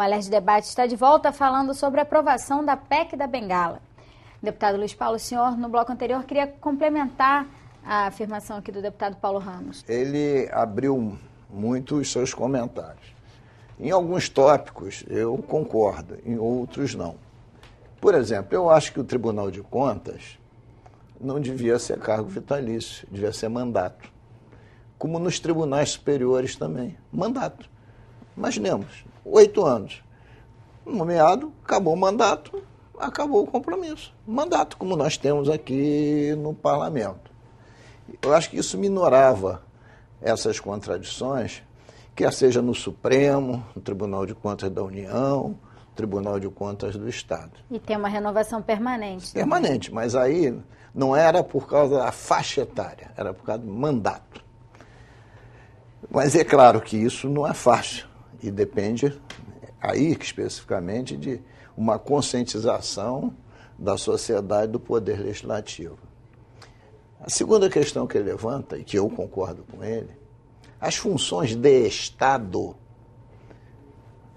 O Alerj Debate está de volta falando sobre a aprovação da PEC da Bengala. Deputado Luiz Paulo, o senhor, no bloco anterior, queria complementar a afirmação aqui do deputado Paulo Ramos. Ele abriu muito os seus comentários. Em alguns tópicos eu concordo, em outros não. Por exemplo, eu acho que o Tribunal de Contas não devia ser cargo vitalício, devia ser mandato. Como nos tribunais superiores também, mandato. Imaginemos, oito anos. Nomeado, acabou o mandato, acabou o compromisso. Mandato, como nós temos aqui no parlamento. Eu acho que isso minorava essas contradições, quer seja no Supremo, no Tribunal de Contas da União, Tribunal de Contas do Estado. E tem uma renovação permanente. Né? Permanente, mas aí não era por causa da faixa etária, era por causa do mandato. Mas é claro que isso não é faixa e depende, aí especificamente, de uma conscientização da sociedade do poder legislativo. A segunda questão que ele levanta, e que eu concordo com ele, as funções de Estado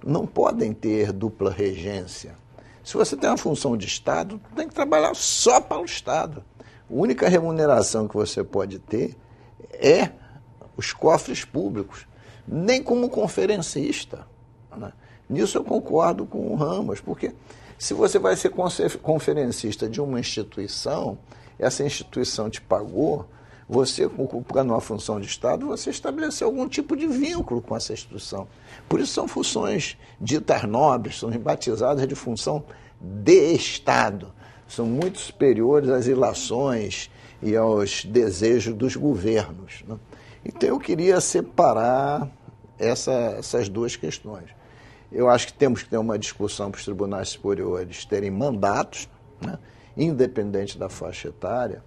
não podem ter dupla regência. Se você tem uma função de Estado, tem que trabalhar só para o Estado. A única remuneração que você pode ter é os cofres públicos nem como conferencista. Né? Nisso eu concordo com o Ramos, porque se você vai ser conferencista de uma instituição, essa instituição te pagou, você, ocupando uma função de Estado, você estabeleceu algum tipo de vínculo com essa instituição. Por isso são funções ditas nobres, são batizadas de função de Estado. São muito superiores às ilações e aos desejos dos governos. Né? Então eu queria separar essa, essas duas questões. Eu acho que temos que ter uma discussão para os tribunais superiores terem mandatos, né, independente da faixa etária,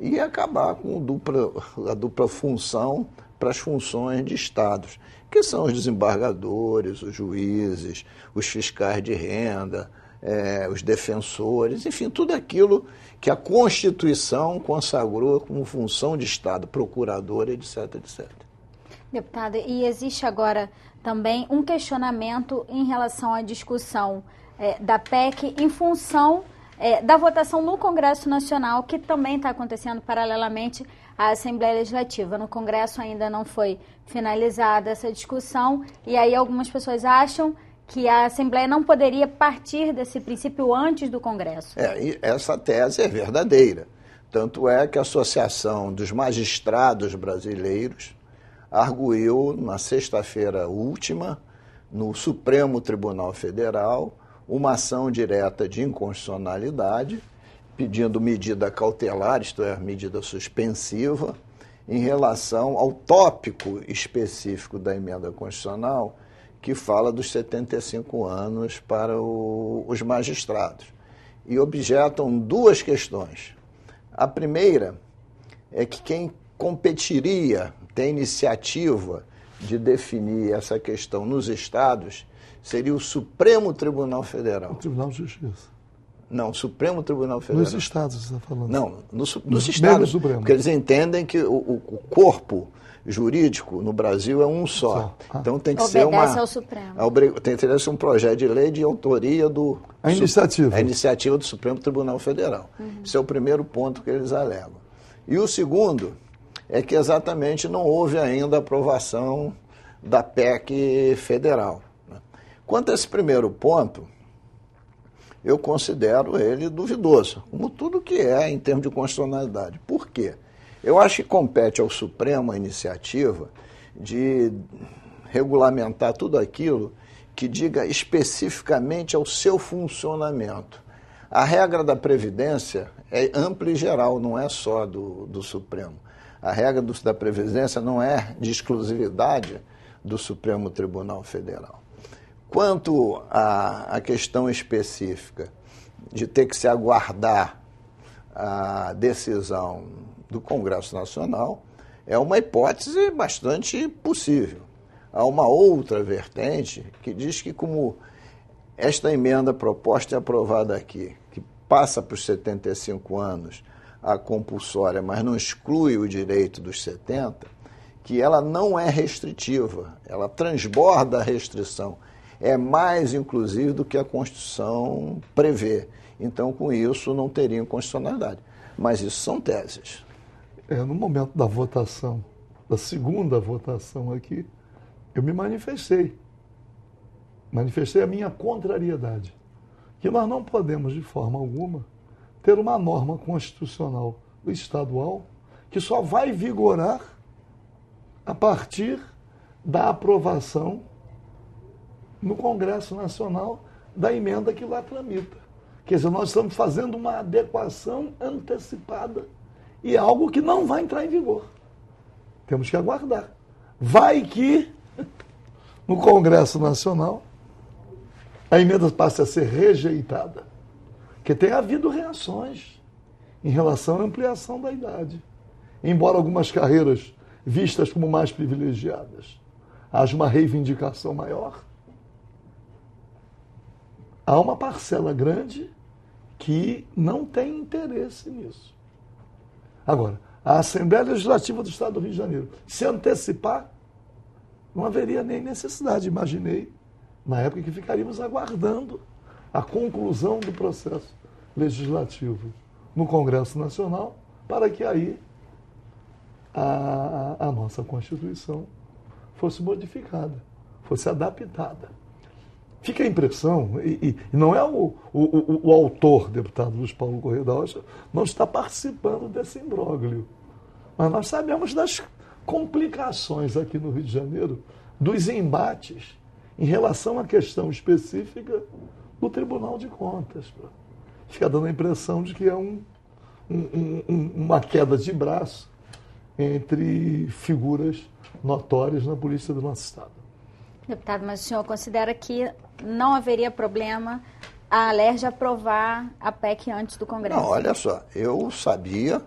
e acabar com dupla, a dupla função para as funções de estados, que são os desembargadores, os juízes, os fiscais de renda, é, os defensores, enfim, tudo aquilo que a Constituição consagrou como função de Estado, procurador, etc, etc. Deputada, e existe agora também um questionamento em relação à discussão é, da PEC em função é, da votação no Congresso Nacional, que também está acontecendo paralelamente à Assembleia Legislativa. No Congresso ainda não foi finalizada essa discussão, e aí algumas pessoas acham que a Assembleia não poderia partir desse princípio antes do Congresso. É, essa tese é verdadeira. Tanto é que a Associação dos Magistrados Brasileiros arguiu na sexta-feira última, no Supremo Tribunal Federal, uma ação direta de inconstitucionalidade, pedindo medida cautelar, isto é, medida suspensiva, em relação ao tópico específico da emenda constitucional que fala dos 75 anos para o, os magistrados e objetam duas questões. A primeira é que quem competiria, tem iniciativa de definir essa questão nos estados, seria o Supremo Tribunal Federal. O Tribunal de Justiça. Não, Supremo Tribunal Federal. Nos estados, você está falando? Não, no, nos estados. Supremo. Porque eles entendem que o, o, corpo jurídico no Brasil é um só. só. Ah. Então tem que Obedece ser uma. Ao Supremo. A, tem que ser assim um projeto de lei de autoria do. A iniciativa. A iniciativa do Supremo Tribunal Federal. Uhum. Esse é o primeiro ponto que eles alegam. E o segundo é que exatamente não houve ainda aprovação da PEC federal. Né? Quanto a esse primeiro ponto eu considero ele duvidoso, como tudo que é em termos de constitucionalidade. Por quê? Eu acho que compete ao Supremo a iniciativa de regulamentar tudo aquilo que diga especificamente ao seu funcionamento. A regra da Previdência é ampla e geral, não é só do, do Supremo. A regra do, da Previdência não é de exclusividade do Supremo Tribunal Federal. Quanto à, questão específica de ter que se aguardar a decisão do Congresso Nacional, é uma hipótese bastante possível. Há uma outra vertente que diz que, como esta emenda proposta e é aprovada aqui, que passa para os 75 anos a compulsória, mas não exclui o direito dos 70, que ela não é restritiva, ela transborda a restrição é mais, inclusivo do que a Constituição prevê. Então, com isso, não teriam constitucionalidade. Mas isso são teses. É, no momento da votação, da segunda votação aqui, eu me manifestei. Manifestei a minha contrariedade. Que nós não podemos, de forma alguma, ter uma norma constitucional estadual que só vai vigorar a partir da aprovação no Congresso Nacional da emenda que lá tramita. Quer dizer, nós estamos fazendo uma adequação antecipada e é algo que não vai entrar em vigor. Temos que aguardar. Vai que no Congresso Nacional a emenda passe a ser rejeitada. Porque tem havido reações em relação à ampliação da idade. Embora algumas carreiras vistas como mais privilegiadas haja uma reivindicação maior, há uma parcela grande que não tem interesse nisso. Agora, a Assembleia Legislativa do Estado do Rio de Janeiro, se antecipar, não haveria nem necessidade, imaginei, na época que ficaríamos aguardando a conclusão do processo legislativo no Congresso Nacional, para que aí a, a nossa Constituição fosse modificada, fosse adaptada fica a impressão, e, e não é o, o, o, autor, deputado Luiz Paulo Correia da Rocha, não está participando desse imbróglio. Mas nós sabemos das complicações aqui no Rio de Janeiro, dos embates em relação à questão específica do Tribunal de Contas. Fica dando a impressão de que é um, um, um, uma queda de braço entre figuras notórias na polícia do nosso Estado. Deputado, mas o senhor considera que não haveria problema a Alerj aprovar a PEC antes do Congresso? Não, olha só, eu sabia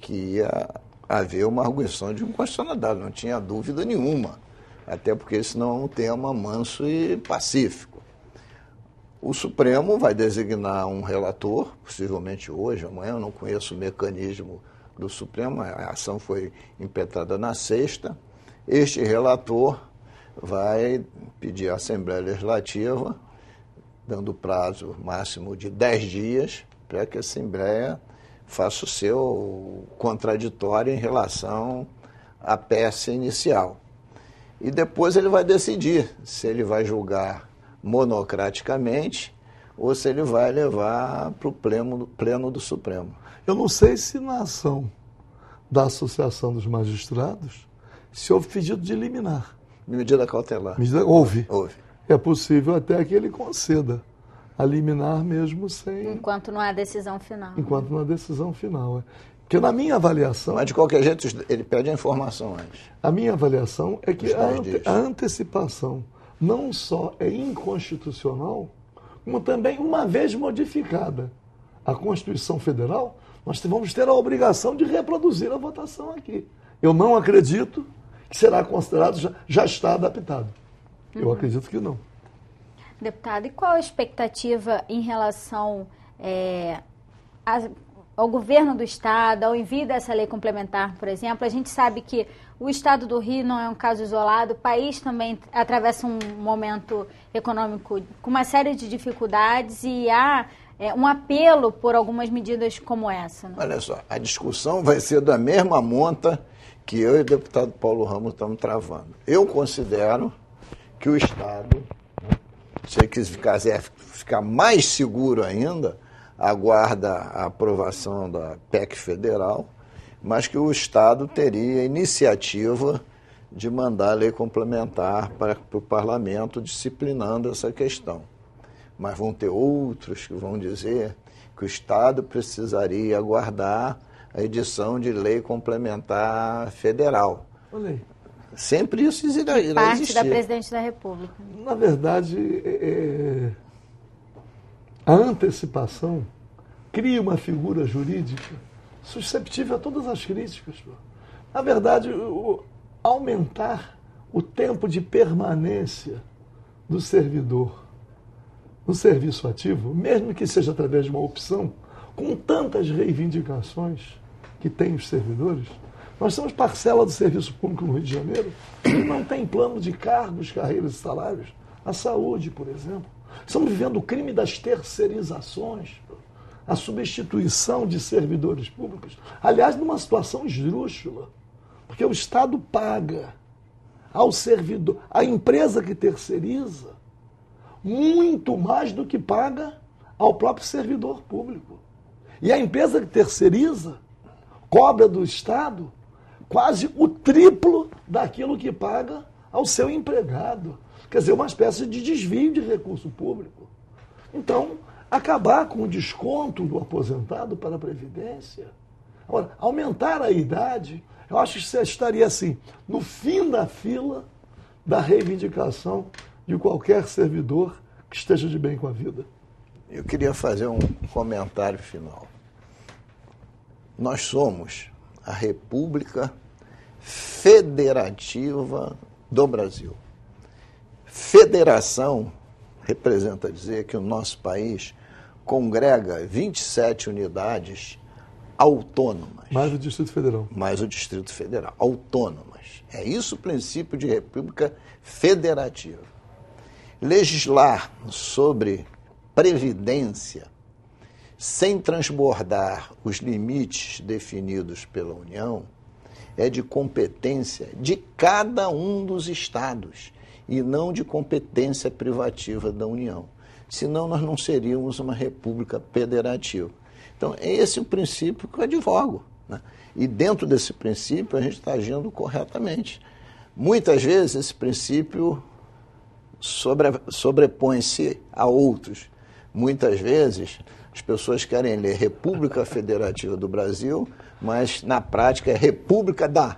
que ia haver uma arguição de inconstitucionalidade, não tinha dúvida nenhuma, até porque esse não é um tema manso e pacífico. O Supremo vai designar um relator, possivelmente hoje, amanhã, eu não conheço o mecanismo do Supremo, a ação foi impetrada na sexta. Este relator vai pedir à Assembleia Legislativa, dando prazo máximo de 10 dias, para que a Assembleia faça o seu contraditório em relação à peça inicial. E depois ele vai decidir se ele vai julgar monocraticamente ou se ele vai levar para o pleno, pleno do Supremo. Eu não sei se na ação da Associação dos Magistrados se houve pedido de liminar. Medida cautelar. Medida, houve. Houve. É possível até que ele conceda a liminar mesmo sem. Enquanto não há decisão final. Enquanto não há decisão final. É. Porque na minha avaliação. Mas de qualquer jeito ele pede a informação antes. A minha avaliação é que a, ante, a antecipação não só é inconstitucional, como também, uma vez modificada a Constituição Federal, nós vamos ter a obrigação de reproduzir a votação aqui. Eu não acredito que será considerado já, já está adaptado. Eu uhum. acredito que não. Deputado, e qual a expectativa em relação é, a, ao governo do Estado, ao envio dessa lei complementar, por exemplo? A gente sabe que o Estado do Rio não é um caso isolado, o país também atravessa um momento econômico com uma série de dificuldades e há é, um apelo por algumas medidas como essa? Olha só, a discussão vai ser da mesma monta que eu e o deputado Paulo Ramos estamos travando. Eu considero que o Estado, né, se ele quiser ficar mais seguro ainda, aguarda a aprovação da PEC federal, mas que o Estado teria iniciativa de mandar a lei complementar para, para o parlamento disciplinando essa questão mas vão ter outros que vão dizer que o Estado precisaria aguardar a edição de lei complementar federal. Olhei. Sempre isso irá, irá Parte existir. da presidente da República. Na verdade, é, é... a antecipação cria uma figura jurídica susceptível a todas as críticas. Na verdade, o... aumentar o tempo de permanência do servidor o serviço ativo, mesmo que seja através de uma opção, com tantas reivindicações que têm os servidores, nós somos parcela do serviço público no Rio de Janeiro que não tem plano de cargos, carreiras e salários. A saúde, por exemplo. Estamos vivendo o crime das terceirizações, a substituição de servidores públicos. Aliás, numa situação esdrúxula, porque o Estado paga ao servidor, à empresa que terceiriza, muito mais do que paga ao próprio servidor público. E a empresa que terceiriza cobra do Estado quase o triplo daquilo que paga ao seu empregado. Quer dizer, uma espécie de desvio de recurso público. Então, acabar com o desconto do aposentado para a Previdência. Agora, aumentar a idade, eu acho que você estaria assim, no fim da fila da reivindicação de qualquer servidor que esteja de bem com a vida. Eu queria fazer um comentário final. Nós somos a República Federativa do Brasil. Federação representa dizer que o nosso país congrega 27 unidades autônomas. Mais o Distrito Federal. Mais o Distrito Federal, autônomas. É isso o princípio de república federativa legislar sobre previdência sem transbordar os limites definidos pela União é de competência de cada um dos estados e não de competência privativa da União. Senão nós não seríamos uma república federativa. Então, esse é esse o princípio que eu advogo. Né? E dentro desse princípio, a gente está agindo corretamente. Muitas vezes esse princípio sobre, sobrepõe-se a outros. Muitas vezes as pessoas querem ler República Federativa do Brasil, mas na prática é República da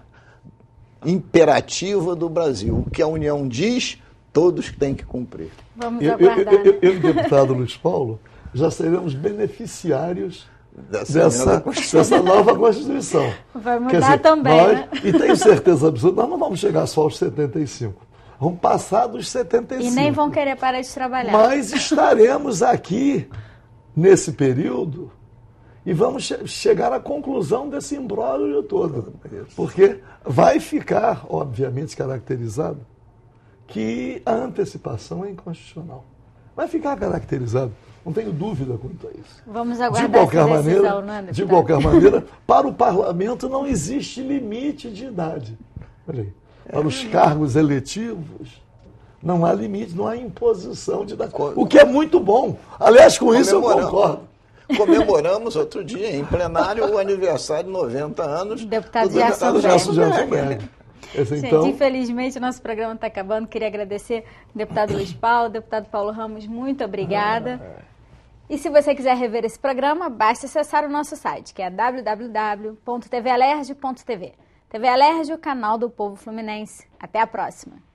Imperativa do Brasil. O que a União diz, todos têm que cumprir. Vamos eu, aguardar. Eu, eu, né? eu, eu deputado Luiz Paulo, já seremos beneficiários dessa, dessa, dessa nova Constituição. Vai mudar dizer, também. Nós, né? E tenho certeza absoluta, nós não vamos chegar só aos 75 vão passar dos 75. E nem vão querer parar de trabalhar. Mas estaremos aqui nesse período e vamos che chegar à conclusão desse imbróglio todo. Porque vai ficar, obviamente, caracterizado que a antecipação é inconstitucional. Vai ficar caracterizado. Não tenho dúvida quanto a isso. Vamos aguardar de qualquer essa decisão, maneira, né, De qualquer maneira, para o parlamento não existe limite de idade. Olha aí para os cargos eletivos, não há limite, não há imposição de dar conta. O que é muito bom. Aliás, com isso eu concordo. Comemoramos outro dia, em plenário, o aniversário de 90 anos deputado do deputado Gerson Velho. Esse, Gente, então... infelizmente o nosso programa está acabando. Queria agradecer ao deputado Luiz Paulo, deputado Paulo Ramos, muito obrigada. Ah, é. E se você quiser rever esse programa, basta acessar o nosso site, que é www.tvalerge.tv. TV Alérgio, canal do povo fluminense. Até a próxima!